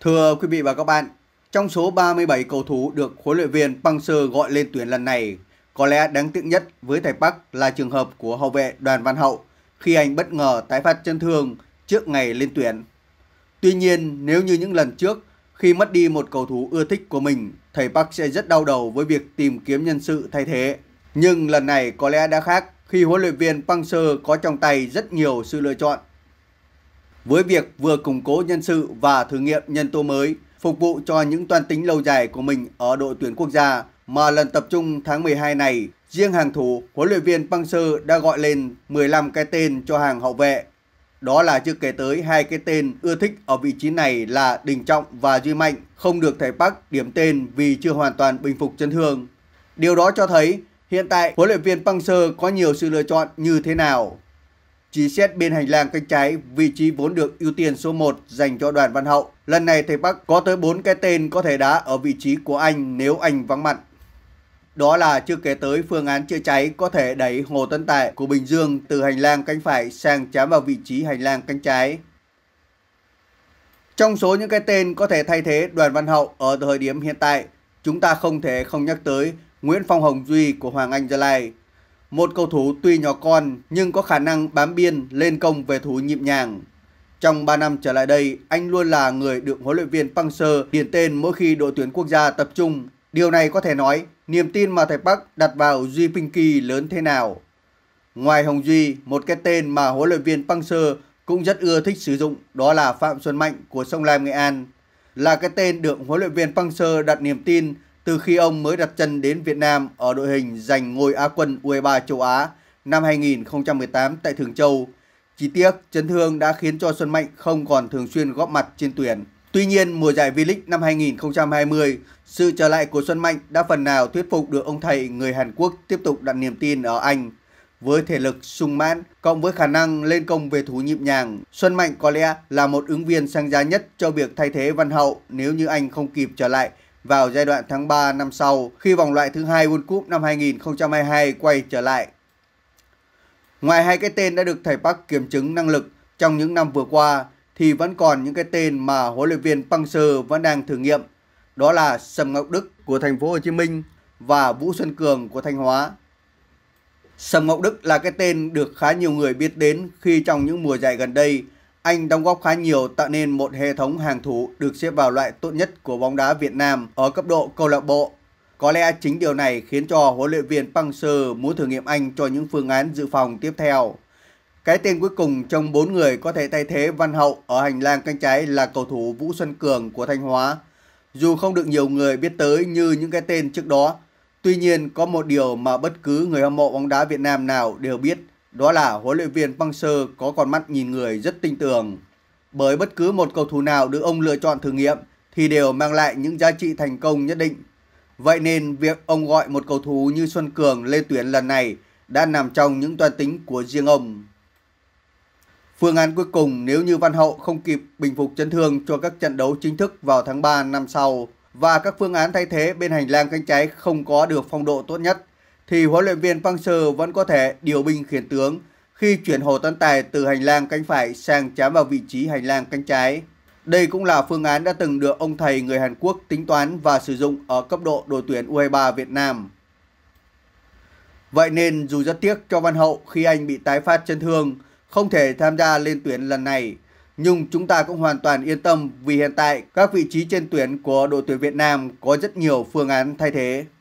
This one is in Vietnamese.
Thưa quý vị và các bạn, trong số 37 cầu thủ được huấn luyện viên Pangser gọi lên tuyển lần này, có lẽ đáng tiếc nhất với thầy Park là trường hợp của hậu vệ Đoàn Văn Hậu khi anh bất ngờ tái phát chấn thương trước ngày lên tuyển. Tuy nhiên, nếu như những lần trước, khi mất đi một cầu thủ ưa thích của mình, thầy Park sẽ rất đau đầu với việc tìm kiếm nhân sự thay thế. Nhưng lần này có lẽ đã khác khi huấn luyện viên Pangser có trong tay rất nhiều sự lựa chọn với việc vừa củng cố nhân sự và thử nghiệm nhân tố mới phục vụ cho những toàn tính lâu dài của mình ở đội tuyển quốc gia mà lần tập trung tháng 12 này, riêng hàng thủ, huấn luyện viên băng Pangser đã gọi lên 15 cái tên cho hàng hậu vệ. Đó là chưa kể tới hai cái tên ưa thích ở vị trí này là Đình Trọng và Duy Mạnh không được thầy Park điểm tên vì chưa hoàn toàn bình phục chấn thương. Điều đó cho thấy hiện tại huấn luyện viên băng Pangser có nhiều sự lựa chọn như thế nào. Chỉ xét bên hành lang cánh trái, vị trí vốn được ưu tiên số 1 dành cho đoàn Văn Hậu. Lần này thầy Park có tới 4 cái tên có thể đá ở vị trí của anh nếu anh vắng mặt. Đó là chưa kể tới phương án chữa cháy có thể đẩy Hồ Tấn Tài của Bình Dương từ hành lang cánh phải sang chám vào vị trí hành lang cánh trái. Trong số những cái tên có thể thay thế đoàn Văn Hậu ở thời điểm hiện tại, chúng ta không thể không nhắc tới Nguyễn Phong Hồng Duy của Hoàng Anh Gia Lai một cầu thủ tuy nhỏ con nhưng có khả năng bám biên lên công về thủ nhịp nhàng. Trong 3 năm trở lại đây, anh luôn là người được huấn luyện viên sơ điền tên mỗi khi đội tuyển quốc gia tập trung. Điều này có thể nói niềm tin mà thầy Park đặt vào Duy Pinky lớn thế nào. Ngoài Hồng Duy, một cái tên mà huấn luyện viên sơ cũng rất ưa thích sử dụng đó là Phạm Xuân Mạnh của Sông Lam Nghệ An. Là cái tên được huấn luyện viên sơ đặt niềm tin từ khi ông mới đặt chân đến Việt Nam ở đội hình giành ngôi Á quân U23 e châu Á năm 2018 tại Thường Châu. Chỉ tiếc, chấn thương đã khiến cho Xuân Mạnh không còn thường xuyên góp mặt trên tuyển. Tuy nhiên, mùa giải V-League năm 2020, sự trở lại của Xuân Mạnh đã phần nào thuyết phục được ông thầy người Hàn Quốc tiếp tục đặt niềm tin ở anh. Với thể lực sung mãn, cộng với khả năng lên công về thủ nhịp nhàng, Xuân Mạnh có lẽ là một ứng viên sang giá nhất cho việc thay thế Văn Hậu nếu như anh không kịp trở lại vào giai đoạn tháng 3 năm sau khi vòng loại thứ hai World Cup năm 2022 quay trở lại. Ngoài hai cái tên đã được thầy Park kiểm chứng năng lực trong những năm vừa qua thì vẫn còn những cái tên mà huấn luyện viên Pangser vẫn đang thử nghiệm, đó là Sầm Ngọc Đức của thành phố Hồ Chí Minh và Vũ Xuân Cường của Thanh Hóa. Sầm Ngọc Đức là cái tên được khá nhiều người biết đến khi trong những mùa giải gần đây anh đóng góp khá nhiều tạo nên một hệ thống hàng thủ được xếp vào loại tốt nhất của bóng đá Việt Nam ở cấp độ câu lạc bộ. Có lẽ chính điều này khiến cho huấn luyện viên Pangser muốn thử nghiệm anh cho những phương án dự phòng tiếp theo. Cái tên cuối cùng trong 4 người có thể thay thế Văn Hậu ở hành lang cánh trái là cầu thủ Vũ Xuân Cường của Thanh Hóa. Dù không được nhiều người biết tới như những cái tên trước đó, tuy nhiên có một điều mà bất cứ người hâm mộ bóng đá Việt Nam nào đều biết – đó là huấn luyện viên băng Pangser có con mắt nhìn người rất tinh tường. Bởi bất cứ một cầu thủ nào được ông lựa chọn thử nghiệm thì đều mang lại những giá trị thành công nhất định. Vậy nên việc ông gọi một cầu thủ như Xuân Cường lên tuyển lần này đã nằm trong những toan tính của riêng ông. Phương án cuối cùng nếu như Văn Hậu không kịp bình phục chấn thương cho các trận đấu chính thức vào tháng 3 năm sau và các phương án thay thế bên hành lang cánh trái không có được phong độ tốt nhất thì huấn luyện viên Park vẫn có thể điều binh khiển tướng khi chuyển Hồ Tấn Tài từ hành lang cánh phải sang chám vào vị trí hành lang cánh trái. Đây cũng là phương án đã từng được ông thầy người Hàn Quốc tính toán và sử dụng ở cấp độ đội tuyển U23 Việt Nam. Vậy nên dù rất tiếc cho Văn Hậu khi anh bị tái phát chấn thương, không thể tham gia lên tuyển lần này, nhưng chúng ta cũng hoàn toàn yên tâm vì hiện tại các vị trí trên tuyển của đội tuyển Việt Nam có rất nhiều phương án thay thế.